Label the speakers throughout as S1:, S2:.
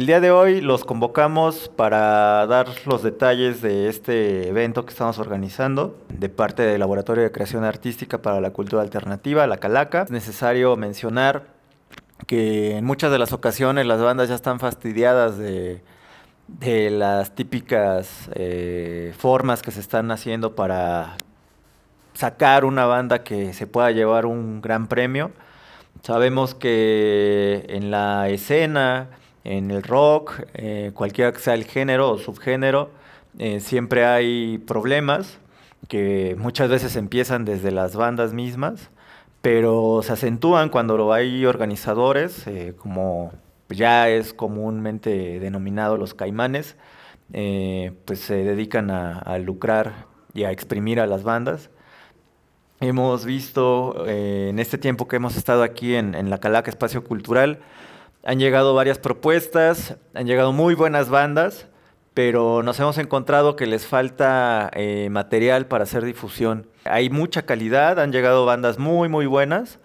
S1: el día de hoy los convocamos para dar los detalles de este evento que estamos organizando de parte del Laboratorio de Creación Artística para la Cultura Alternativa, la Calaca. Es necesario mencionar que en muchas de las ocasiones las bandas ya están fastidiadas de, las típicas eh, formas que se están haciendo para sacar una banda que se pueda llevar un gran premio. Sabemos que en la escena en el rock, eh, cualquiera que sea el género o subgénero, eh, siempre hay problemas que muchas veces empiezan desde las bandas mismas, pero se acentúan cuando hay organizadores, eh, como ya es comúnmente denominado los caimanes, pues se dedican a, lucrar y a exprimir a las bandas. Hemos visto en este tiempo que hemos estado aquí en la Calaca Espacio Cultural, han llegado varias propuestas, han llegado muy buenas bandas, pero nos hemos encontrado que les falta eh, material para hacer difusión. Hay mucha calidad, han llegado bandas muy, muy buenas,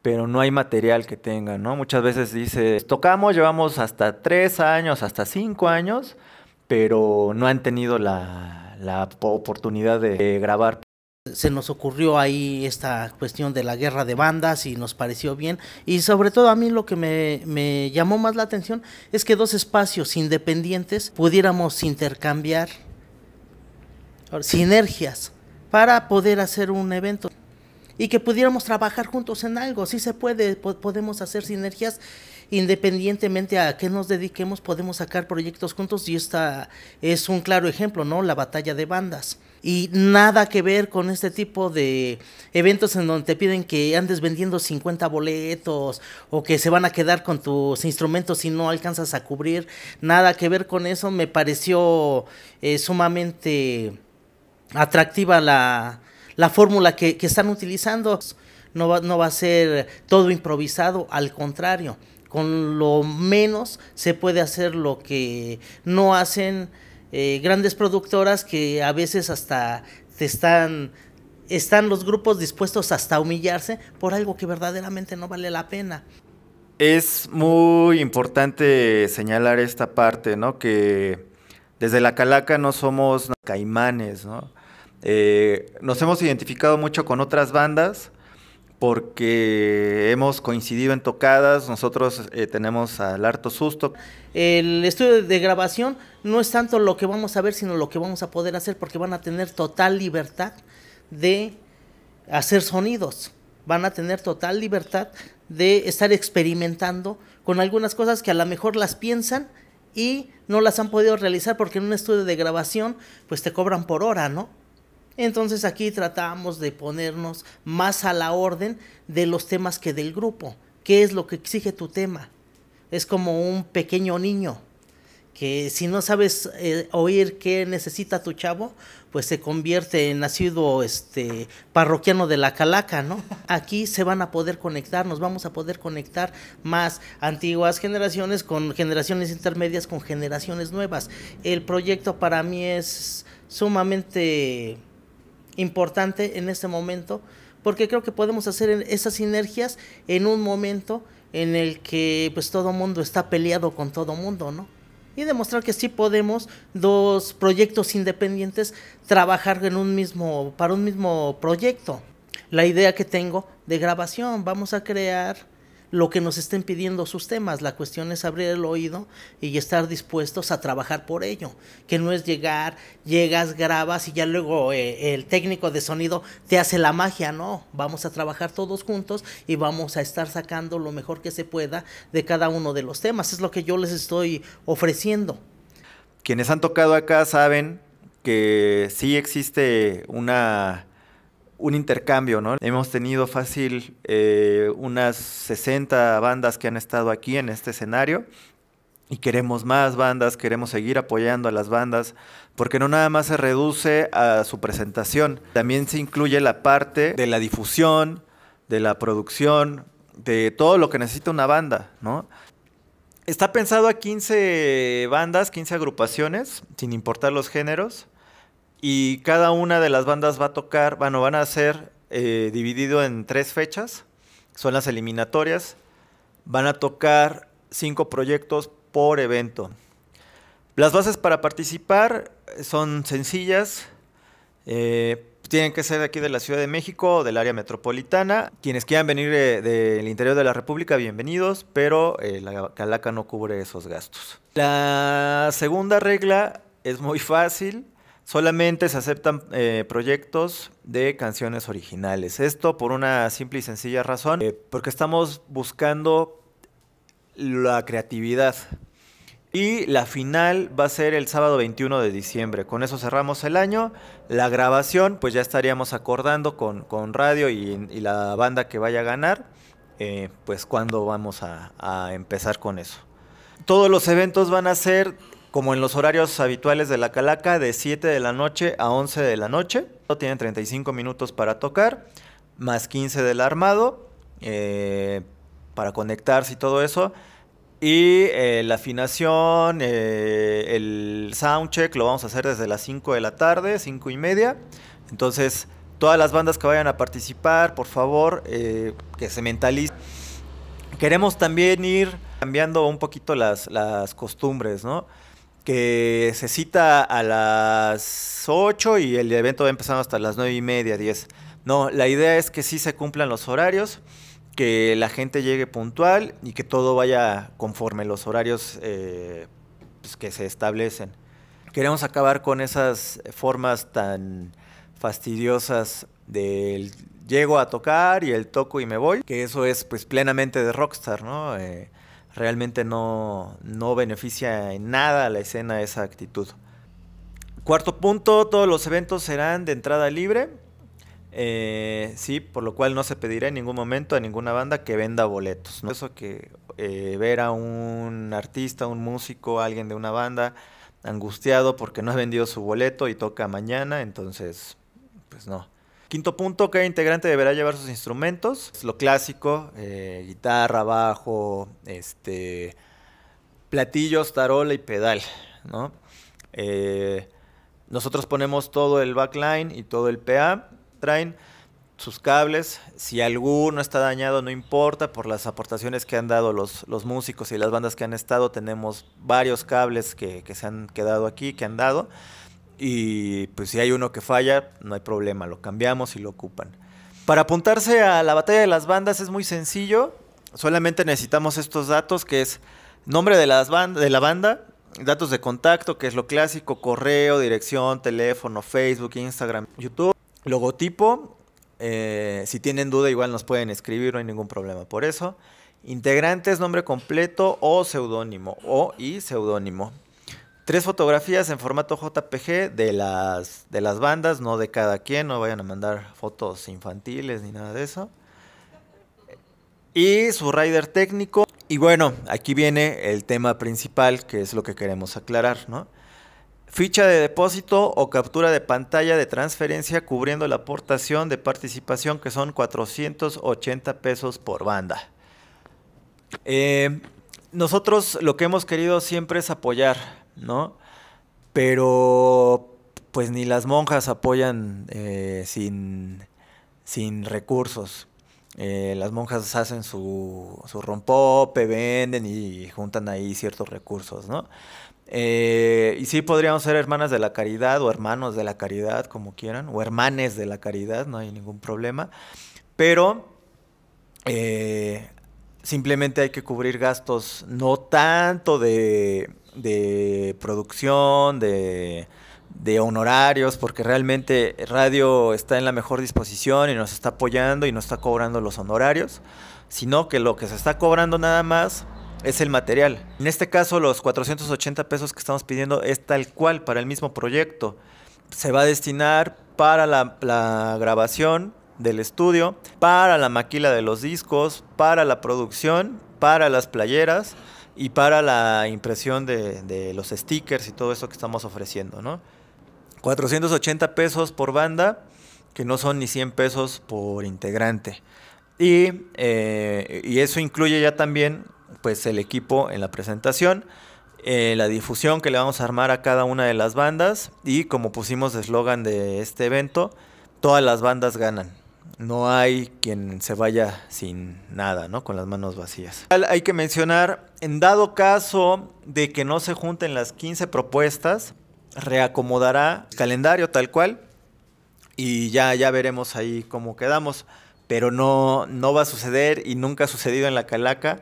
S1: pero no hay material que tengan, ¿no? Muchas veces dice, tocamos, llevamos hasta tres años, hasta cinco años, pero no han tenido la, la oportunidad de grabar.
S2: Se nos ocurrió ahí esta cuestión de la guerra de bandas y nos pareció bien. Y sobre todo a mí lo que me, llamó más la atención es que dos espacios independientes pudiéramos intercambiar sinergias para poder hacer un evento y que pudiéramos trabajar juntos en algo. Sí se puede, podemos hacer sinergias independientemente a qué nos dediquemos, podemos sacar proyectos juntos y esta es un claro ejemplo, ¿no? La batalla de bandas. Y nada que ver con este tipo de eventos en donde te piden que andes vendiendo 50 boletos o que se van a quedar con tus instrumentos si no alcanzas a cubrir. Nada que ver con eso. Me pareció eh, sumamente atractiva la, la fórmula que, están utilizando. no va, a ser todo improvisado, al contrario con lo menos se puede hacer lo que no hacen eh, grandes productoras que a veces hasta están los grupos dispuestos hasta humillarse por algo que verdaderamente no vale la pena.
S1: Es muy importante señalar esta parte, ¿no? Que desde la calaca no somos caimanes, ¿no? Eh, nos hemos identificado mucho con otras bandas porque
S2: hemos coincidido en tocadas, nosotros eh, tenemos al harto susto. El estudio de grabación no es tanto lo que vamos a ver, sino lo que vamos a poder hacer, porque van a tener total libertad de hacer sonidos, van a tener total libertad de estar experimentando con algunas cosas que a lo mejor las piensan y no las han podido realizar, porque en un estudio de grabación pues te cobran por hora, ¿no? Entonces aquí tratamos de ponernos más a la orden de los temas que del grupo. ¿Qué es lo que exige tu tema? Es como un pequeño niño que si no sabes eh, oír qué necesita tu chavo, pues se convierte en nacido este parroquiano de la calaca, ¿no? Aquí se van a poder conectar, nos vamos a poder conectar más antiguas generaciones con generaciones intermedias con generaciones nuevas. El proyecto para mí es sumamente importante en este momento, porque creo que podemos hacer esas sinergias en un momento en el que pues todo mundo está peleado con todo mundo, ¿no? Y demostrar que sí podemos dos proyectos independientes trabajar en un mismo para un mismo proyecto. La idea que tengo de grabación, vamos a crear lo que nos estén pidiendo sus temas. La cuestión es abrir el oído y estar dispuestos a trabajar por ello. Que no es llegar, llegas, grabas y ya luego eh, el técnico de sonido te hace la magia. No, vamos a trabajar todos juntos y vamos a estar sacando lo mejor que se pueda de cada uno de los temas. Es lo que yo les estoy ofreciendo.
S1: Quienes han tocado acá saben que sí existe una un intercambio, ¿no? Hemos tenido fácil eh, unas 60 bandas que han estado aquí en este escenario y queremos más bandas, queremos seguir apoyando a las bandas, porque no nada más se reduce a su presentación, también se incluye la parte de la difusión, de la producción, de todo lo que necesita una banda, ¿no? Está pensado a 15 bandas, 15 agrupaciones, sin importar los géneros. Y cada una de las bandas va a tocar, bueno, van a ser eh, dividido en tres fechas, son las eliminatorias, van a tocar cinco proyectos por evento. Las bases para participar son sencillas, eh, tienen que ser de aquí de la Ciudad de México o del área metropolitana. Quienes quieran venir eh, del interior de la República, bienvenidos, pero la calaca no cubre esos gastos.
S2: La
S1: segunda regla es muy fácil, Solamente se aceptan eh, proyectos de canciones originales. Esto por una simple y sencilla razón, eh, porque estamos buscando la creatividad. Y la final va a ser el sábado 21 de diciembre. Con eso cerramos el año. La grabación, pues ya estaríamos acordando con, radio y, la banda que vaya a ganar, eh, pues cuando vamos a empezar con eso. Todos los eventos van a ser como en los horarios habituales de la Calaca, de 7 de la noche a 11 de la noche. Tienen 35 minutos para tocar, más 15 del armado, eh, para conectarse y todo eso. Y eh, la afinación, eh, el el check lo vamos a hacer desde las 5 de la tarde, 5 y media. Entonces, todas las bandas que vayan a participar, por favor, que se mentalicen. Queremos también ir cambiando un poquito las, las costumbres, ¿no? que se cita a las 8 y el evento va empezando hasta las 9 y media, 10. No, la idea es que sí se cumplan los horarios, que la gente llegue puntual y que todo vaya conforme los horarios eh, pues, que se establecen. Queremos acabar con esas formas tan fastidiosas del llego a tocar y el toco y me voy, que eso es pues plenamente de rockstar, ¿no? Eh, realmente no, beneficia en nada a la escena esa actitud. Cuarto punto, todos los eventos serán de entrada libre. Eh, sí, por lo cual no se pedirá en ningún momento a ninguna banda que venda boletos. ¿no? Eso que eh, ver a un artista, un músico, alguien de una banda angustiado porque no ha vendido su boleto y toca mañana, entonces, pues no. Quinto punto, cada integrante deberá llevar sus instrumentos. Es lo clásico, eh, guitarra, bajo, este, platillos, tarola y pedal. Eh, nosotros ponemos todo el backline y todo el PA. Traen sus cables. Si alguno está dañado, no importa. Por las aportaciones que han dado los, músicos y las bandas que han estado, tenemos varios cables que se han quedado aquí, que han dado. Y pues si hay uno que falla, no hay problema, lo cambiamos y lo ocupan. Para apuntarse a la batalla de las bandas es muy sencillo, solamente necesitamos estos datos que es nombre de, las de la banda, datos de contacto, que es lo clásico, correo, dirección, teléfono, Facebook, Instagram, YouTube, logotipo. Eh, si tienen duda igual nos pueden escribir, no hay ningún problema por eso. Integrantes, nombre completo o seudónimo o y seudónimo. Tres fotografías en formato JPG de las, de las bandas, no de cada quien, no vayan a mandar fotos infantiles ni nada de eso. Y su rider técnico. Y bueno, aquí viene el tema principal, que es lo que queremos aclarar, ¿no? Ficha de depósito o captura de pantalla de transferencia cubriendo la aportación de participación, que son 480 pesos por banda. Eh, nosotros lo que hemos querido siempre es apoyar ¿no? Pero pues ni las monjas apoyan eh, sin, recursos. Eh, las monjas hacen su, su rompope, venden y juntan ahí ciertos recursos, eh, y sí podríamos ser hermanas de la caridad o hermanos de la caridad, como quieran, o hermanes de la caridad, no hay ningún problema. Pero simplemente hay que cubrir gastos no tanto de, de producción, de, honorarios, porque realmente radio está en la mejor disposición y nos está apoyando y no está cobrando los honorarios, sino que lo que se está cobrando nada más es el material. En este caso, los 480 pesos que estamos pidiendo es tal cual para el mismo proyecto. Se va a destinar para la grabación del estudio, para la maquila de los discos, para la producción, para las playeras y para la impresión de, los stickers y todo eso que estamos ofreciendo, ¿no? 480 pesos por banda, que no son ni 100 pesos por integrante. Eh, y, eso incluye ya también pues el equipo en la presentación, eh, la difusión que le vamos a armar a cada una de las bandas y como pusimos eslogan de este evento, todas las bandas ganan no hay quien se vaya sin nada, ¿no? Con las manos vacías. Hay que mencionar, en dado caso de que no se junten las 15 propuestas, reacomodará el calendario tal cual y ya, ya veremos ahí cómo quedamos. Pero no, no va a suceder y nunca ha sucedido en la calaca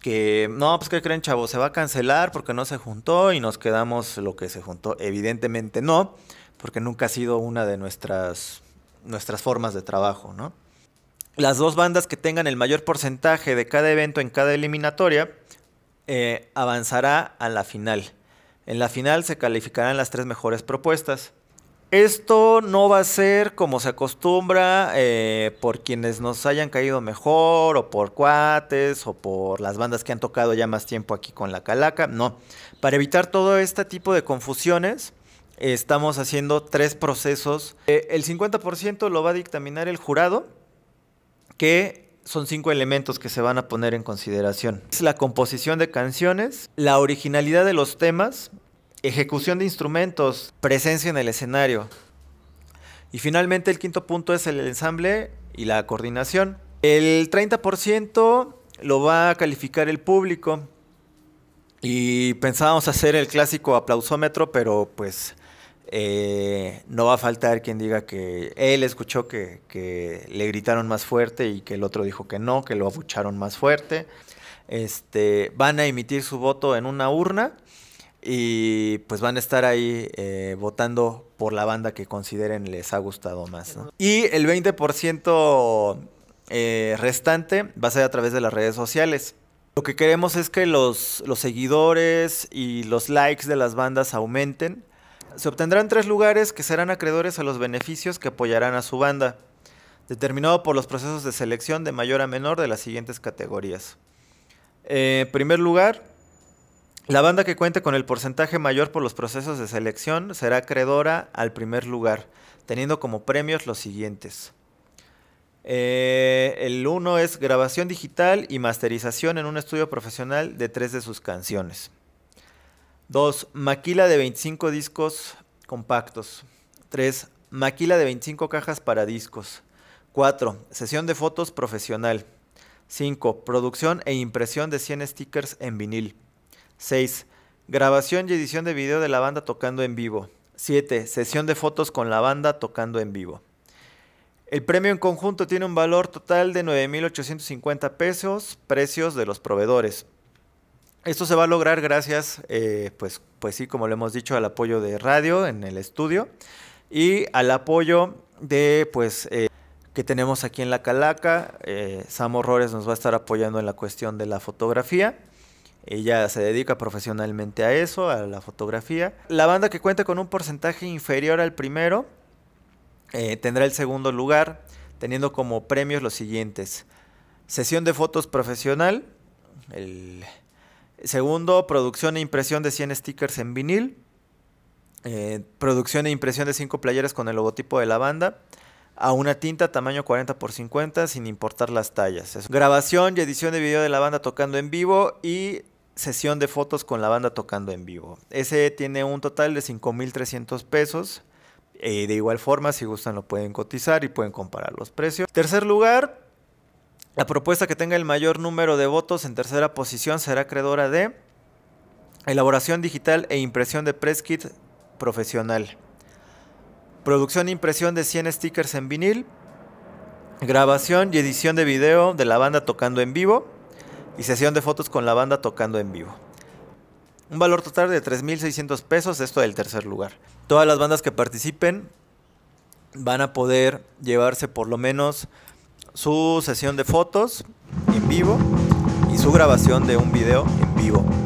S1: que, no, pues ¿qué creen chavos? Se va a cancelar porque no se juntó y nos quedamos lo que se juntó. Evidentemente no, porque nunca ha sido una de nuestras nuestras formas de trabajo, ¿no? Las dos bandas que tengan el mayor porcentaje de cada evento en cada eliminatoria eh, avanzará a la final. En la final se calificarán las tres mejores propuestas. Esto no va a ser como se acostumbra eh, por quienes nos hayan caído mejor o por cuates o por las bandas que han tocado ya más tiempo aquí con la calaca. No, para evitar todo este tipo de confusiones, Estamos haciendo tres procesos. Eh, el 50% lo va a dictaminar el jurado, que son cinco elementos que se van a poner en consideración. Es la composición de canciones, la originalidad de los temas, ejecución de instrumentos, presencia en el escenario. Y finalmente el quinto punto es el ensamble y la coordinación. El 30% lo va a calificar el público. Y pensábamos hacer el clásico aplausómetro, pero pues eh, no va a faltar quien diga que él escuchó que, le gritaron más fuerte y que el otro dijo que no, que lo abucharon más fuerte. Este, van a emitir su voto en una urna y pues van a estar ahí eh, votando por la banda que consideren les ha gustado más. Y el 20% eh, restante va a ser a través de las redes sociales. Lo que queremos es que los, los seguidores y los likes de las bandas aumenten se obtendrán tres lugares que serán acreedores a los beneficios que apoyarán a su banda, determinado por los procesos de selección de mayor a menor de las siguientes categorías. En eh, primer lugar, la banda que cuente con el porcentaje mayor por los procesos de selección será acreedora al primer lugar, teniendo como premios los siguientes. Eh, el uno es grabación digital y masterización en un estudio profesional de tres de sus canciones. 2. Maquila de 25 discos compactos. 3. Maquila de 25 cajas para discos. 4. Sesión de fotos profesional. 5. Producción e impresión de 100 stickers en vinil. 6. Grabación y edición de video de la banda tocando en vivo. 7. Sesión de fotos con la banda tocando en vivo. El premio en conjunto tiene un valor total de 9.850 pesos, precios de los proveedores. Esto se va a lograr gracias, eh, pues, pues sí, como lo hemos dicho, al apoyo de radio en el estudio y al apoyo de, pues, eh, que tenemos aquí en La Calaca. Eh, Samo Rores nos va a estar apoyando en la cuestión de la fotografía. Ella se dedica profesionalmente a eso, a la fotografía. La banda que cuenta con un porcentaje inferior al primero eh, tendrá el segundo lugar, teniendo como premios los siguientes. Sesión de fotos profesional, el Segundo, producción e impresión de 100 stickers en vinil. Eh, producción e impresión de 5 playeras con el logotipo de la banda. A una tinta tamaño 40 x 50 sin importar las tallas. grabación y edición de video de la banda tocando en vivo y sesión de fotos con la banda tocando en vivo. Ese tiene un total de 5.300 pesos. Eh, de igual forma, si gustan lo pueden cotizar y pueden comparar los precios. Tercer lugar, la propuesta que tenga el mayor número de votos en tercera posición será creadora de elaboración digital e impresión de press kit profesional. Producción e impresión de 100 stickers en vinil. Grabación y edición de video de la banda tocando en vivo. Y sesión de fotos con la banda tocando en vivo. Un valor total de 3.600 pesos, esto del tercer lugar. Todas las bandas que participen van a poder llevarse por lo menos su sesión de fotos en vivo y su grabación de un video en vivo.